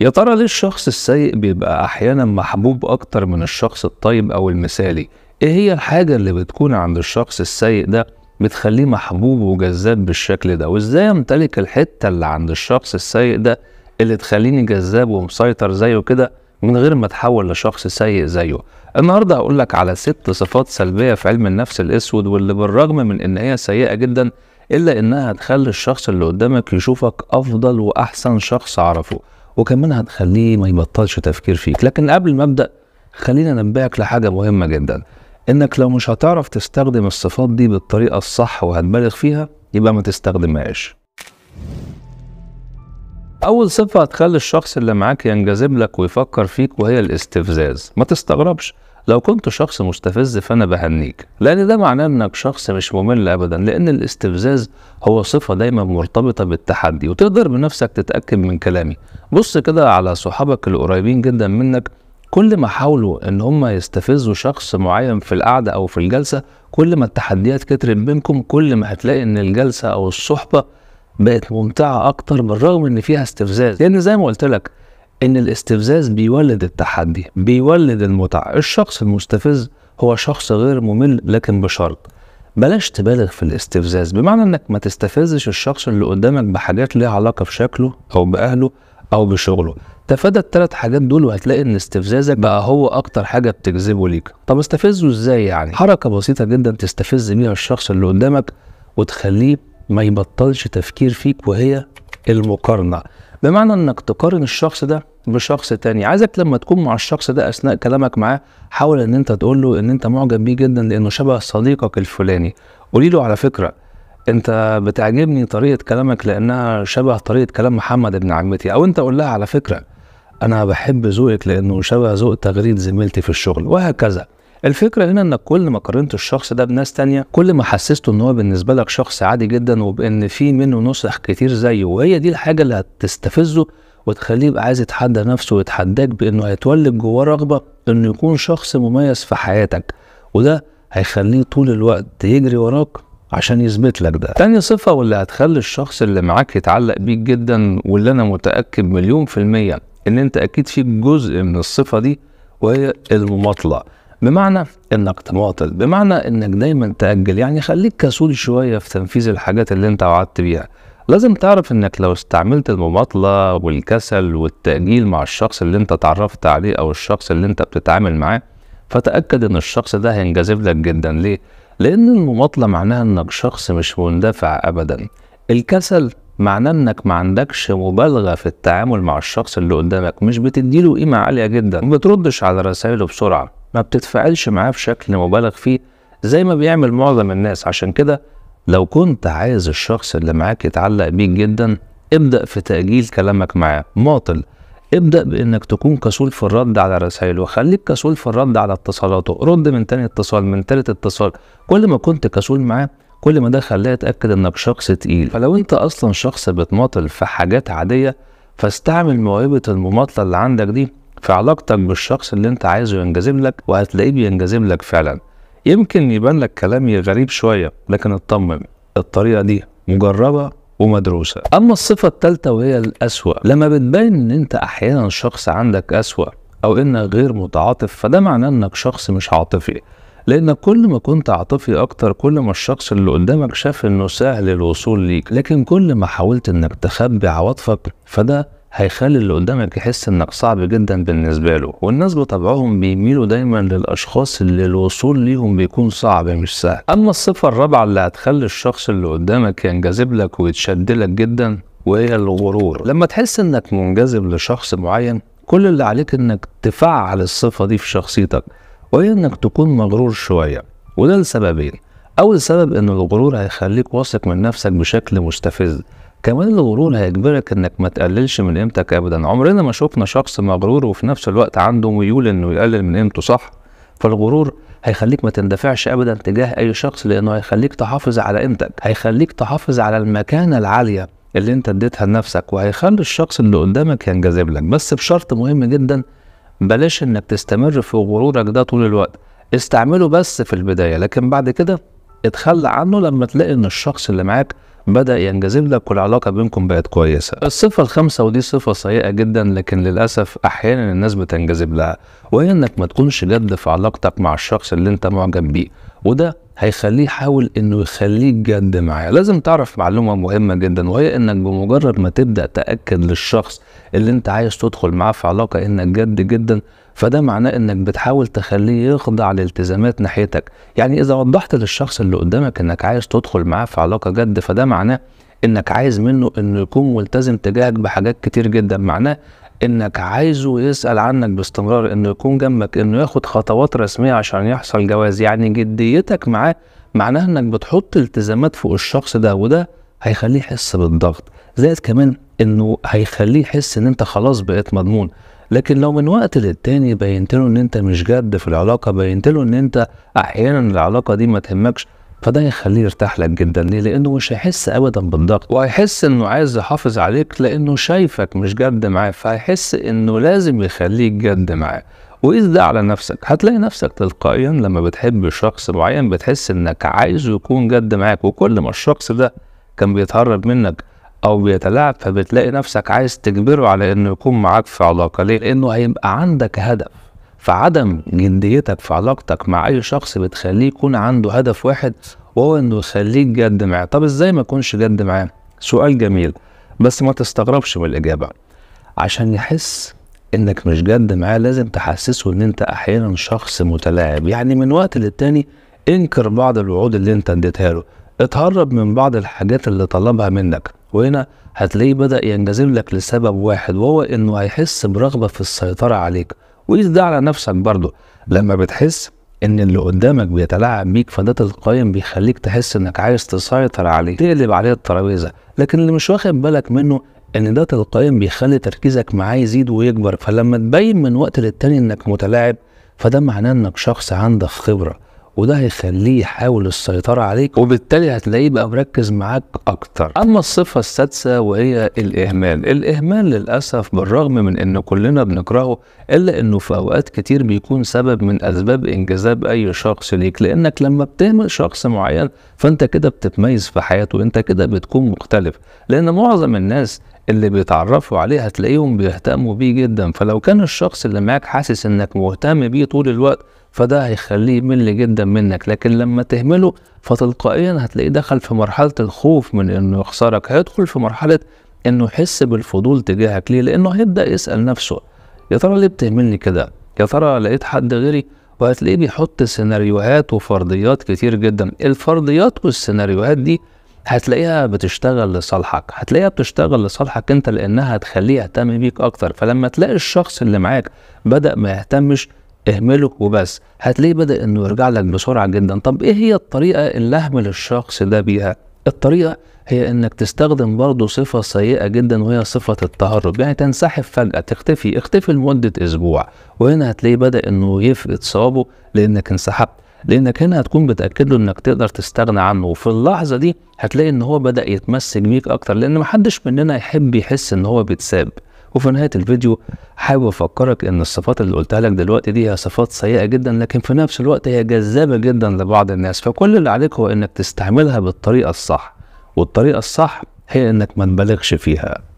يا ترى ليه الشخص السيء بيبقى أحيانا محبوب أكتر من الشخص الطيب أو المثالي؟ إيه هي الحاجة اللي بتكون عند الشخص السيء ده بتخليه محبوب وجذاب بالشكل ده؟ وإزاي أمتلك الحتة اللي عند الشخص السيء ده اللي تخليني جذاب ومسيطر زيه كده من غير ما اتحول لشخص سيء زيه؟ النهارده هقول لك على ست صفات سلبية في علم النفس الأسود واللي بالرغم من إن هي سيئة جدا إلا إنها هتخلي الشخص اللي قدامك يشوفك أفضل وأحسن شخص عرفه. وكمان هتخليه ما يبطلش تفكير فيك لكن قبل ما ابدا خلينا انبهك لحاجه مهمه جدا انك لو مش هتعرف تستخدم الصفات دي بالطريقه الصح وهتبالغ فيها يبقى ما تستخدمهاش أول صفة هتخلي الشخص اللي معاك ينجذب لك ويفكر فيك وهي الاستفزاز، ما تستغربش لو كنت شخص مستفز فأنا بهنيك، لأن ده معناه إنك شخص مش ممل أبدا، لأن الاستفزاز هو صفة دايما مرتبطة بالتحدي، وتقدر بنفسك تتأكد من كلامي، بص كده على صحابك القريبين جدا منك كل ما حاولوا ان هم يستفزوا شخص معين في القعده او في الجلسه كل ما التحديات كترت بينكم كل ما هتلاقي ان الجلسه او الصحبه بقت ممتعه اكتر بالرغم ان فيها استفزاز لان يعني زي ما قلت لك ان الاستفزاز بيولد التحدي بيولد المتعه الشخص المستفز هو شخص غير ممل لكن بشرط بلاش تبالغ في الاستفزاز بمعنى انك ما تستفزش الشخص اللي قدامك بحاجات ليها علاقه بشكله او باهله او بشغله تفادى الثلاث حاجات دول وهتلاقي ان استفزازك بقى هو اكتر حاجه بتجذبه ليك طب استفزه ازاي يعني حركه بسيطه جدا تستفز بيها الشخص اللي قدامك وتخليه ما يبطلش تفكير فيك وهي المقارنه بمعنى انك تقارن الشخص ده بشخص تاني عايزك لما تكون مع الشخص ده اثناء كلامك معاه حاول ان انت تقول له ان انت معجب بيه جدا لانه شبه صديقك الفلاني قولي له على فكره انت بتعجبني طريقه كلامك لانها شبه طريقه كلام محمد ابن عمتي او انت قول لها على فكره انا بحب ذوقك لانه شبه ذوق تغريد زميلتي في الشغل وهكذا الفكرة هنا انك كل ما قارنت الشخص ده بناس تانية كل ما حسسته ان هو بالنسبة لك شخص عادي جدا وبان في منه نسخ كتير زيه وهي دي الحاجة اللي هتستفزه وتخليه يبقى عايز يتحدى نفسه ويتحداك بانه هيتولد جواه رغبة انه يكون شخص مميز في حياتك وده هيخليه طول الوقت يجري وراك عشان يثبت لك ده تاني صفة واللي هتخلي الشخص اللي معاك يتعلق بيك جدا واللي انا متأكد مليون في المية ان انت اكيد فيك جزء من الصفة دي وهي المماطلة بمعنى انك تماطل بمعنى انك دايما تأجل يعني خليك كسول شوية في تنفيذ الحاجات اللي انت وعدت بيها لازم تعرف انك لو استعملت المماطلة والكسل والتأجيل مع الشخص اللي انت اتعرفت عليه او الشخص اللي انت بتتعامل معاه فتأكد ان الشخص ده هينجذب لك جدا ليه؟ لأن المماطلة معناها إنك شخص مش مندفع أبدا الكسل معناه إنك ما عندكش مبالغة في التعامل مع الشخص اللي قدامك مش بتديله قيمة عالية جدا ما بتردش على رسائله بسرعة ما بتتفاعلش معاه في شكل مبالغ فيه زي ما بيعمل معظم الناس عشان كده لو كنت عايز الشخص اللي معاك يتعلق بيك جدا ابدأ في تأجيل كلامك معاه ماطل ابدأ بإنك تكون كسول في الرد على الرسائل وخليك كسول في الرد على اتصالاته رد من تاني اتصال من تالت اتصال كل ما كنت كسول معاه كل ما ده خلاه يتأكد إنك شخص تقيل فلو أنت أصلا شخص بتماطل في حاجات عادية فاستعمل موهبة المماطلة اللي عندك دي في علاقتك بالشخص اللي أنت عايزه ينجذب لك وهتلاقيه بينجذب لك فعلا يمكن يبان لك كلامي غريب شوية لكن اطمن الطريقة دي مجربة ومدروسة أما الصفة الثالثة وهي الأسوأ لما بتبين إن أنت أحيانا شخص عندك أسوأ أو إنك غير متعاطف فده معناه إنك شخص مش عاطفي لأن كل ما كنت عاطفي أكتر كل ما الشخص اللي قدامك شاف إنه سهل الوصول ليك لكن كل ما حاولت إنك تخبي عواطفك فده هيخلي اللي قدامك يحس انك صعب جدا بالنسبة له والناس بطبعهم بيميلوا دايما للاشخاص اللي الوصول ليهم بيكون صعب مش سهل اما الصفة الرابعة اللي هتخلي الشخص اللي قدامك ينجذب لك ويتشد لك جدا وهي الغرور لما تحس انك منجذب لشخص معين كل اللي عليك انك تفعل الصفة دي في شخصيتك وهي انك تكون مغرور شوية وده لسببين اول سبب ان الغرور هيخليك واثق من نفسك بشكل مستفز كمان الغرور هيجبرك انك ما تقللش من قيمتك ابدا عمرنا ما شفنا شخص مغرور وفي نفس الوقت عنده ميول انه يقلل من قيمته صح فالغرور هيخليك ما تندفعش ابدا تجاه اي شخص لانه هيخليك تحافظ على قيمتك هيخليك تحافظ على المكانه العاليه اللي انت اديتها لنفسك وهيخلي الشخص اللي قدامك ينجذب لك بس بشرط مهم جدا بلاش انك تستمر في غرورك ده طول الوقت استعمله بس في البدايه لكن بعد كده اتخلى عنه لما تلاقي ان الشخص اللي معاك بدا ينجذب لك والعلاقه بينكم بقت كويسه الصفه الخامسه ودي صفه سيئه جدا لكن للاسف احيانا الناس بتنجذب لها وهي انك ما تكونش جد في علاقتك مع الشخص اللي انت معجب بيه وده هيخليه يحاول انه يخليك جد معاه لازم تعرف معلومه مهمه جدا وهي انك بمجرد ما تبدا تاكد للشخص اللي انت عايز تدخل معاه في علاقه انك جد جدا فده معناه انك بتحاول تخليه يخضع لالتزامات ناحيتك يعني اذا وضحت للشخص اللي قدامك انك عايز تدخل معاه في علاقه جد فده معناه انك عايز منه انه يكون ملتزم تجاهك بحاجات كتير جدا معناه انك عايزه يسال عنك باستمرار انه يكون جنبك انه ياخد خطوات رسميه عشان يحصل جواز يعني جديتك معاه معناها انك بتحط التزامات فوق الشخص ده وده هيخليه يحس بالضغط زائد كمان انه هيخليه يحس ان انت خلاص بقيت مضمون لكن لو من وقت للتاني بينت له ان انت مش جد في العلاقه بينت له ان انت احيانا العلاقه دي ما تهمكش فده هيخليه يرتاح لك جدا ليه؟ لانه مش هيحس ابدا بالضغط وهيحس انه عايز يحافظ عليك لانه شايفك مش جد معاه فهيحس انه لازم يخليك جد معاه وقيس ده على نفسك هتلاقي نفسك تلقائيا لما بتحب شخص معين بتحس انك عايزه يكون جد معاك وكل ما الشخص ده كان بيتهرب منك او بيتلاعب فبتلاقي نفسك عايز تجبره على انه يكون معاك في علاقه ليه لانه هيبقى عندك هدف فعدم جديتك في علاقتك مع اي شخص بتخليه يكون عنده هدف واحد وهو انه يخليك جد معاه طب ازاي ما اكونش جد معاه سؤال جميل بس ما تستغربش من الاجابه عشان يحس انك مش جد معاه لازم تحسسه ان انت احيانا شخص متلاعب يعني من وقت للتاني انكر بعض الوعود اللي انت اديتها له اتهرب من بعض الحاجات اللي طلبها منك وهنا هتلاقيه بدأ ينجذب لك لسبب واحد وهو انه هيحس برغبة في السيطرة عليك وقيس ده على نفسك برضه لما بتحس ان اللي قدامك بيتلاعب بيك فده تلقائيا بيخليك تحس انك عايز تسيطر عليه تقلب عليه الترابيزه لكن اللي مش واخد بالك منه ان ده تلقائيا بيخلي تركيزك معاه يزيد ويكبر فلما تبين من وقت للتاني انك متلاعب فده معناه انك شخص عندك خبره وده هيخليه يحاول السيطرة عليك وبالتالي هتلاقيه بقى مركز معاك أكتر أما الصفة السادسة وهي الإهمال الإهمال للأسف بالرغم من إن كلنا بنكرهه إلا إنه في أوقات كتير بيكون سبب من أسباب إنجذاب أي شخص ليك لأنك لما بتهمل شخص معين فأنت كده بتتميز في حياته أنت كده بتكون مختلف لأن معظم الناس اللي بيتعرفوا عليه هتلاقيهم بيهتموا بيه جدا فلو كان الشخص اللي معاك حاسس انك مهتم بيه طول الوقت فده هيخليه يمل جدا منك لكن لما تهمله فتلقائيا هتلاقيه دخل في مرحلة الخوف من انه يخسرك هيدخل في مرحلة انه يحس بالفضول تجاهك ليه لانه هيبدأ يسأل نفسه يا ترى ليه بتهملني كده يا ترى لقيت حد غيري وهتلاقيه بيحط سيناريوهات وفرضيات كتير جدا الفرضيات والسيناريوهات دي هتلاقيها بتشتغل لصالحك هتلاقيها بتشتغل لصالحك انت لانها هتخليه يهتم بيك اكتر فلما تلاقي الشخص اللي معاك بدا ما يهتمش اهمله وبس هتلاقيه بدا انه يرجع لك بسرعه جدا طب ايه هي الطريقه اللي اهمل الشخص ده بيها الطريقه هي انك تستخدم برضه صفه سيئه جدا وهي صفه التهرب يعني تنسحب فجاه تختفي اختفي لمده اسبوع وهنا هتلاقيه بدا انه يفقد صوابه لانك انسحبت لانك هنا هتكون بتاكد له انك تقدر تستغنى عنه وفي اللحظه دي هتلاقي ان هو بدا يتمسك بيك اكتر لان محدش مننا يحب يحس ان هو بيتساب وفي نهايه الفيديو حابب افكرك ان الصفات اللي قلتها لك دلوقتي دي هي صفات سيئه جدا لكن في نفس الوقت هي جذابه جدا لبعض الناس فكل اللي عليك هو انك تستعملها بالطريقه الصح والطريقه الصح هي انك ما تبالغش فيها